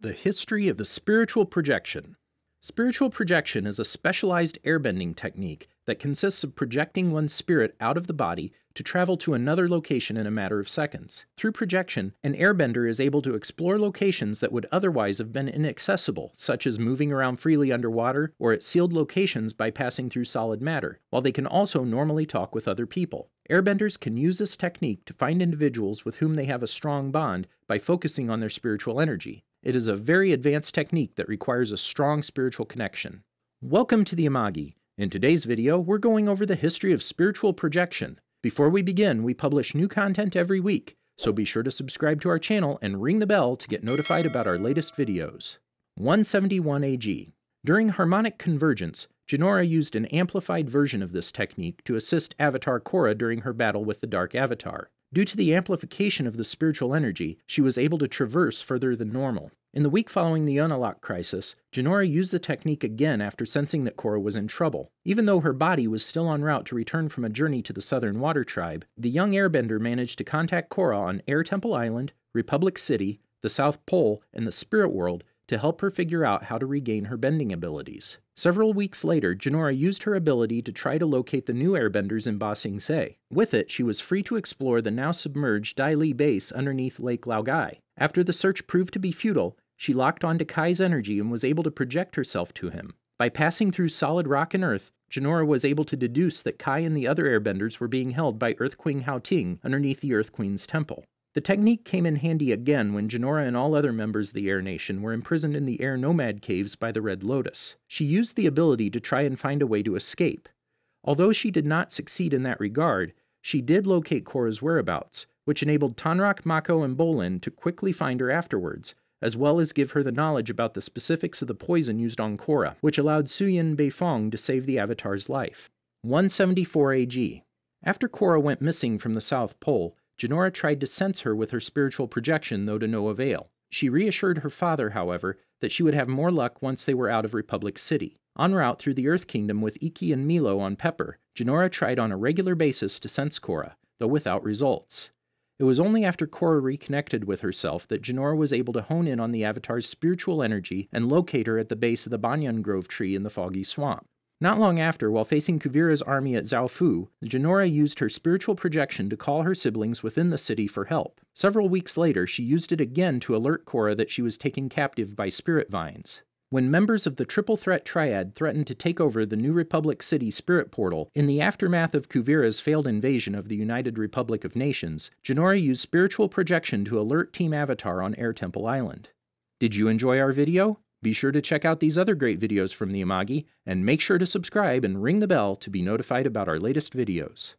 The History of the Spiritual Projection Spiritual projection is a specialized airbending technique that consists of projecting one's spirit out of the body to travel to another location in a matter of seconds. Through projection, an airbender is able to explore locations that would otherwise have been inaccessible, such as moving around freely underwater or at sealed locations by passing through solid matter, while they can also normally talk with other people. Airbenders can use this technique to find individuals with whom they have a strong bond by focusing on their spiritual energy. It is a very advanced technique that requires a strong spiritual connection. Welcome to the Imagi. In today's video, we're going over the history of spiritual projection. Before we begin, we publish new content every week, so be sure to subscribe to our channel and ring the bell to get notified about our latest videos. 171 AG. During harmonic convergence, Genora used an amplified version of this technique to assist Avatar Korra during her battle with the Dark Avatar. Due to the amplification of the spiritual energy, she was able to traverse further than normal. In the week following the Unalaq crisis, Janora used the technique again after sensing that Korra was in trouble. Even though her body was still en route to return from a journey to the Southern Water Tribe, the young airbender managed to contact Korra on Air Temple Island, Republic City, the South Pole, and the Spirit World to help her figure out how to regain her bending abilities. Several weeks later, Jinora used her ability to try to locate the new airbenders in Ba Sing Se. With it, she was free to explore the now submerged Dai Li base underneath Lake Laogai. After the search proved to be futile, she locked onto Kai's energy and was able to project herself to him. By passing through solid rock and earth, Jinora was able to deduce that Kai and the other airbenders were being held by Earth Queen Hao Ting underneath the Earth Queen's temple. The technique came in handy again when Genora and all other members of the Air Nation were imprisoned in the Air Nomad caves by the Red Lotus. She used the ability to try and find a way to escape. Although she did not succeed in that regard, she did locate Korra's whereabouts, which enabled Tanrak, Mako, and Bolin to quickly find her afterwards, as well as give her the knowledge about the specifics of the poison used on Korra, which allowed Suyin Beifong to save the Avatar's life. 174 AG After Korra went missing from the South Pole, Janora tried to sense her with her spiritual projection, though to no avail. She reassured her father, however, that she would have more luck once they were out of Republic City. En route through the Earth Kingdom with Iki and Milo on Pepper, Janora tried on a regular basis to sense Cora, though without results. It was only after Cora reconnected with herself that Janora was able to hone in on the Avatar's spiritual energy and locate her at the base of the banyan grove tree in the foggy swamp. Not long after, while facing Kuvira's army at Zhaofu, Janora used her spiritual projection to call her siblings within the city for help. Several weeks later, she used it again to alert Korra that she was taken captive by spirit vines. When members of the Triple Threat Triad threatened to take over the New Republic City Spirit Portal, in the aftermath of Kuvira's failed invasion of the United Republic of Nations, Janora used spiritual projection to alert Team Avatar on Air Temple Island. Did you enjoy our video? Be sure to check out these other great videos from the Amagi, and make sure to subscribe and ring the bell to be notified about our latest videos.